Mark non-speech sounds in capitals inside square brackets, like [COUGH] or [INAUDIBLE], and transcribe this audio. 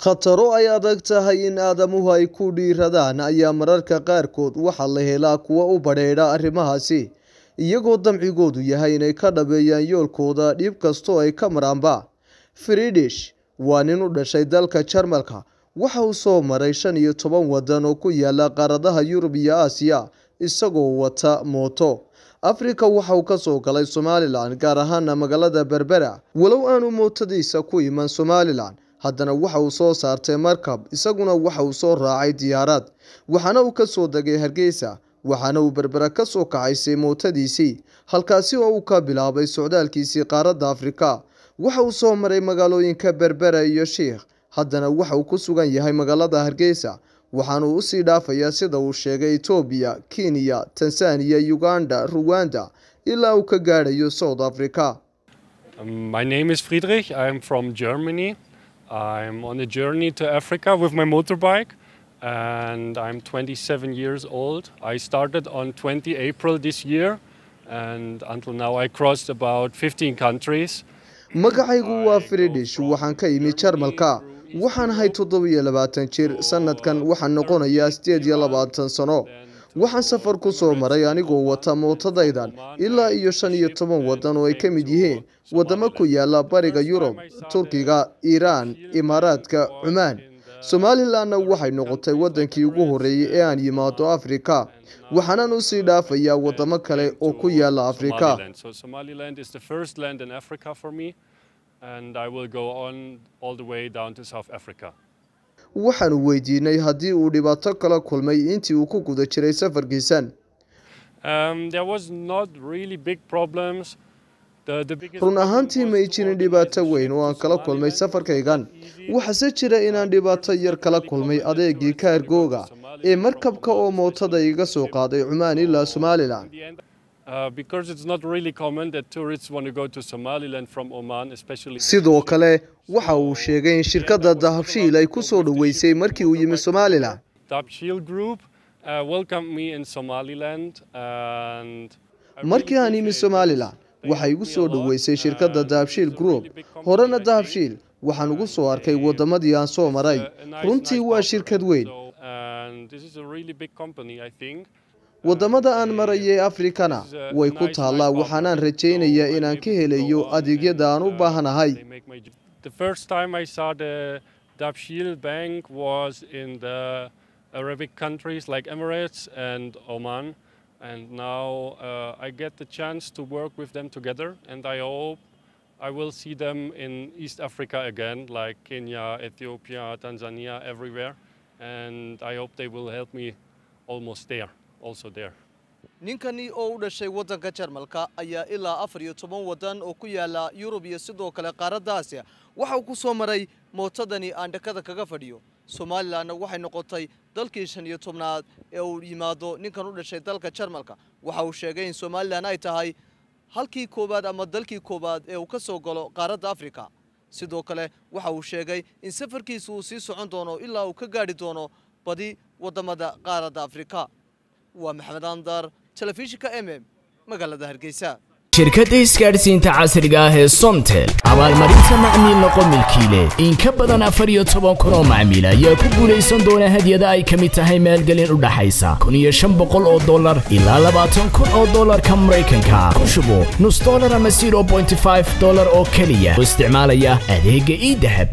khataro ay adag tahay in aadamuhu ay ku dhiiradaan ayaa mararka qaarkood waxaa la helaa kuwa u badheedha arrimahaasi iyagoo damcigoodu yahay inay ka dhabeeyaan yoolkooda dhib kastoo ay ka maraanba fridish waa nin u dhashay dalka jarmalka waxa uu soo maray shan iyo toban wadan oo ku yaala qaaradaha yurub iyo aasiya isagoo wata mooto afrika waxa uu soo galay somalilan gaar ahaana magaalada berbera walow aanu mootadiisa ku iman somalilan haddana waxa uu soo saartay markab isaguna waxa uu soo raacay diyaaraad waxaana uu ka soo degay hargeysa waxaana uu berbera ka soo kacaysay mootadiisii halkaasi oo uu ka bilaabay socdaalkiisii qaaradda afrika waxa uu soo maray magaalooyinka berbera iyo shiikh haddana waxa uu ku sugan yahay magaalada hargeysa waxaana waxaanuu usii dhaafayaa sida uu sheegay etoobiya kenya tanzaniya uganda ruwanda ilaa uu ka gaadhayo south africa um, I'm on a journey to Africa with my motorbike and I'm 27 years old. I started on 20 April this year and until now I crossed about 15 countries. magacaygu waa fridhish waxaan ka imi jarmalka waxaan ahay toddobiyo labaatan jir sanadkan waxaa noqonaya sideed iyo labaatan sano waxaan safar ku soo maray anigoo wata mootadaydan ilaa iyo shan iyo toban waddan oo ay ka mid yihiin waddamo ku yaala bariga yurub turkiga iiraan imaaraadka cumaan somalilanna waxay noqotay waddankii ugu horreeyey ee aan yimaado afrika waxaanan u sii dhaafayaa waddamo kale oo ku yaala afrika And I will go on all the way down to South Africa waxaanu weydiinay haddii uu dhibaato kala kulmay intii uu ku guda jiray safarkiisan um, run ahaantii may jirin dhibaato weyn oo aan kala kulmay safarkaygan waxase jira inaan dhibaato yar kala kulmay adeegii kaargooga ee markabka oo mootada iga soo qaaday cumaan ilaa somalilan Uh, [LAUGHS] sidoo kale waxa uu sheegay in shirkadda dahabshiil ay ku soo dhoweysay markii uu yimi somalilan uh, markii aan yimi somalilan waxay igu soo dhoweysay shirkadda uh, dahabshiil group horena dahabshiil waxaan ugu soo arkay waddammadii aan soo maray runtii waa shirkad weyn The aan time afrikana way ku taallaa uh, bank was rajaynayaa inaan ka helayo adeegyada aan u Arabic countries like Emirates and Oman. And now uh, I get the chance to work with them together, and I hope I will see them in East Africa again, like Kenya, Ethiopia, Tanzania, everywhere. And I hope they will help me almost there. also there. ninkani oo u dhashay waddanka jarmalka ayaa ilaa afar iyo toban waddan oo ku yaala yurub iyo sidoo kale qaaradda aasiya waxa uu ku soo maray mootadani aan dhakada kaga fadhiyo somalilanna waxay noqotay dalkii shan iyo tobnaad ee uu yimaado ninkan u dhashay dalka jarmalka waxa uu sheegay in somalilan ay tahay halkii koowaad ama dalkii koowaad ee uu ka soo galo qaaradda afrika sidoo kale waxa uu sheegay in safarkiisu uu sii socon doono ilaa uu ka gaadhi doono badi waddamada qaaradda afrika waa maxamed aandar telefishinka m m magaalada hargeysa shirkadda isgaadhsiinta casriga ah ee somtel abaalmarinta macmiil noqo milkiile in ka badan afar iyo toban kun oo macmiil ayaa ku guulaysan doona hadyada ay ka mid tahay maalgelin u dhaxaysa kun iyo shan boqol oo dollar ilaa labaatan kun oo dollarka maraykanka ku shubo nus dollar ama zero bointy five dollar oo keliya oo isticmaalaya adeegga ii dahab